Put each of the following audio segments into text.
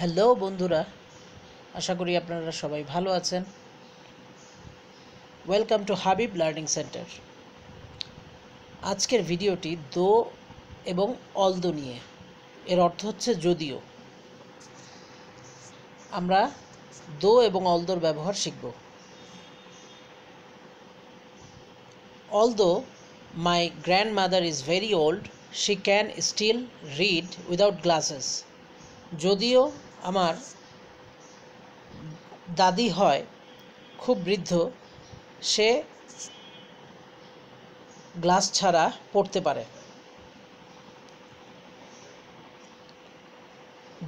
Hello বন্ধুরা আশা করি আপনারা সবাই ভালো আছেন welcome to Habib learning centre আজকের ভিডিওটি দো এবং অলদো নিয়ে এর অর্থ হচ্ছে যদিও আমরা দো এবং অলদোর ব্যবহার শিখব although my grandmother is very old she can still read without glasses যদিও আমার দাদি হয় খুব বৃদ্ধ সে গ্লাস ছাড়া পড়তে পারে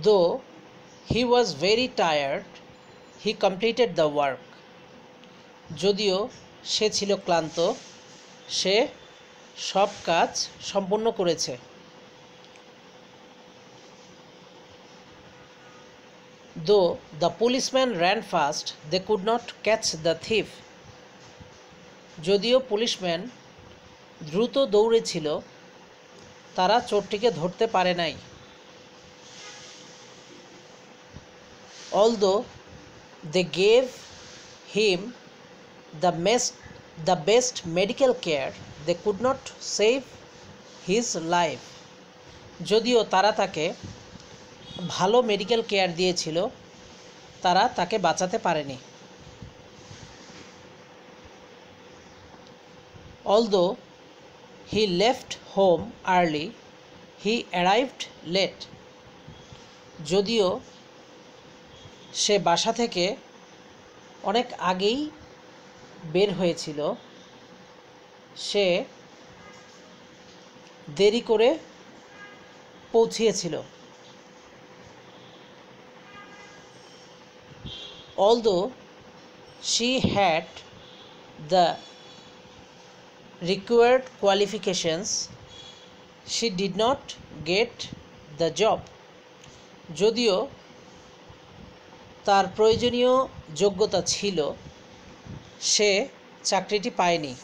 though he was very tired he completed the work যদিও সে ছিল ক্লান্ত সে সব কাজ সম্পূর্ণ করেছে Though the policeman ran fast, they could not catch the thief. যদিও পুলিশম্যান দ্রুত দৌড়েছিল তারা চোরটিকে ধরতে পারে নাই although they gave him the best the best medical care they could not save his life যদিও তারা তাকে ভালো মেডিকেল কেয়ার দিয়েছিল তারা তাকে বাঁচাতে পারেনি although he left home early he arrived late যদিও সে বাসা থেকে অনেক আগেই বের হয়েছিল সে দেরি করে পৌঁছিয়েছিল although she had the required qualifications she did not get the job যদিও তার প্রয়োজনীয় যোগ্যতা ছিল সে চাকরিটি পায়নি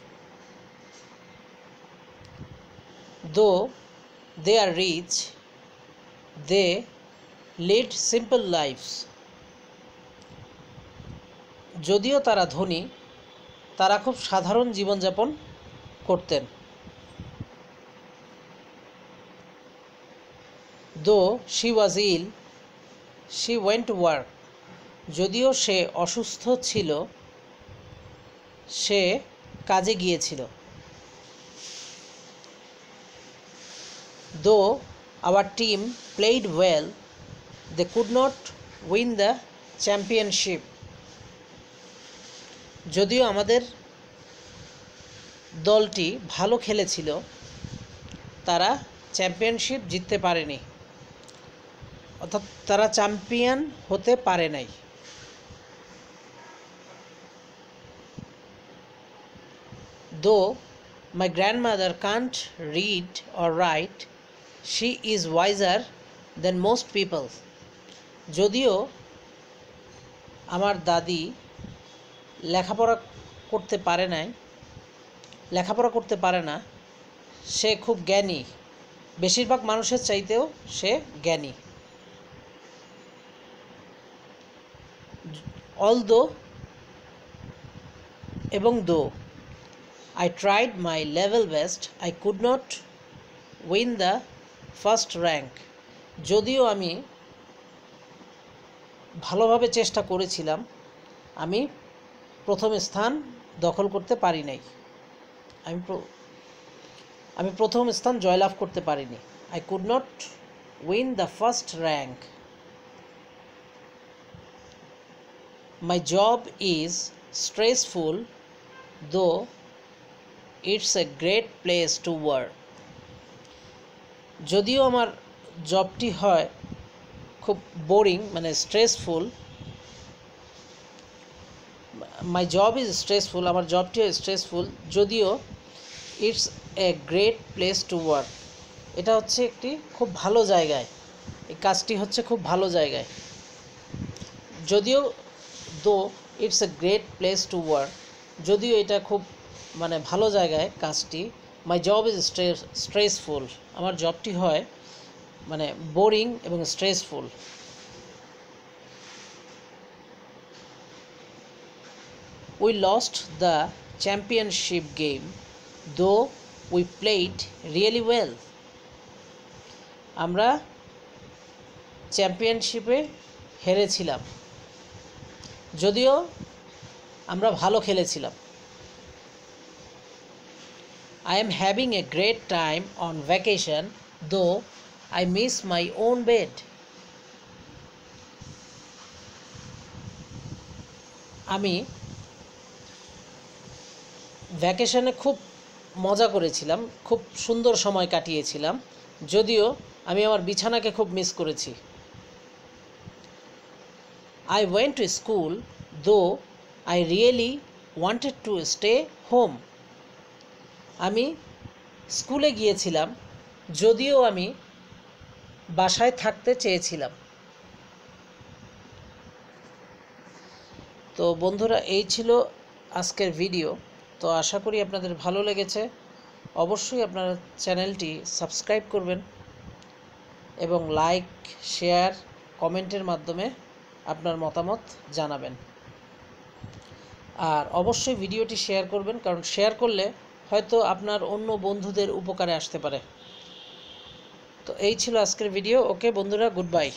though they are rich they lead simple lifes যদিও তারা ধনী তারা খুব সাধারণ জীবনযাপন করতেন though she was ill she went work যদিও সে অসুস্থ ছিল সে কাজে গিয়েছিল though our team played well they could not win the championship যদিও আমাদের দলটি ভালো খেলেছিল তারা চ্যাম্পিয়নশিপ জিততে পারেনি অর্থাৎ তারা চ্যাম্পিয়ন হতে পারে নাই though my grandmother can't read or write she is wiser than most peoples যদিও আমার দাদি লেখাপড়া করতে পারে নাই লেখাপড়া করতে পারে না সে খুব জ্ঞানী বেশিরভাগ মানুষের চাইতেও সে জ্ঞানী অল দো এবং though I tried my level best I could not win the first rank যদিও আমি ভালোভাবে চেষ্টা করেছিলাম আমি প্রথম স্থান দখল করতে পারি নাই আমি আমি প্রথম স্থান জয়লাভ করতে পারিনি I could not win the first rank my job is stressful though it's a great place to work যদিও আমার জবটি হয় খুব বোরিং মানে stressful my job is stressful আমার জবটিও স্ট্রেসফুল যদিও it's a great place to work এটা হচ্ছে একটি খুব ভালো জায়গায় এই কাজটি হচ্ছে খুব ভালো জায়গায় যদিও though it's a great place to work যদিও এটা খুব মানে ভালো জায়গায় কাজটি my job is stress stressful আমার জবটি হয় মানে বোরিং এবং stressful We lost the championship game, though we played really well. আমরা চ্যাম্পিয়নশিপে হেরেছিলাম যদিও আমরা ভালো খেলেছিলাম I am having a great time on vacation, though I miss my own bed. আমি ভ্যাকেশনে খুব মজা করেছিলাম খুব সুন্দর সময় কাটিয়েছিলাম যদিও আমি আমার বিছানাকে খুব মিস করেছি I went to school though I really wanted to stay home আমি স্কুলে গিয়েছিলাম যদিও আমি বাসায় থাকতে চেয়েছিলাম তো বন্ধুরা এই ছিল আজকের ভিডিও তো আশা করি আপনাদের ভালো লেগেছে অবশ্যই আপনারা চ্যানেলটি সাবস্ক্রাইব করবেন এবং লাইক শেয়ার কমেন্টের মাধ্যমে আপনার মতামত জানাবেন আর অবশ্যই ভিডিওটি শেয়ার করবেন কারণ শেয়ার করলে হয়তো আপনার অন্য বন্ধুদের উপকারে আসতে পারে তো এই ছিল আজকের ভিডিও ওকে বন্ধুরা গুড বাই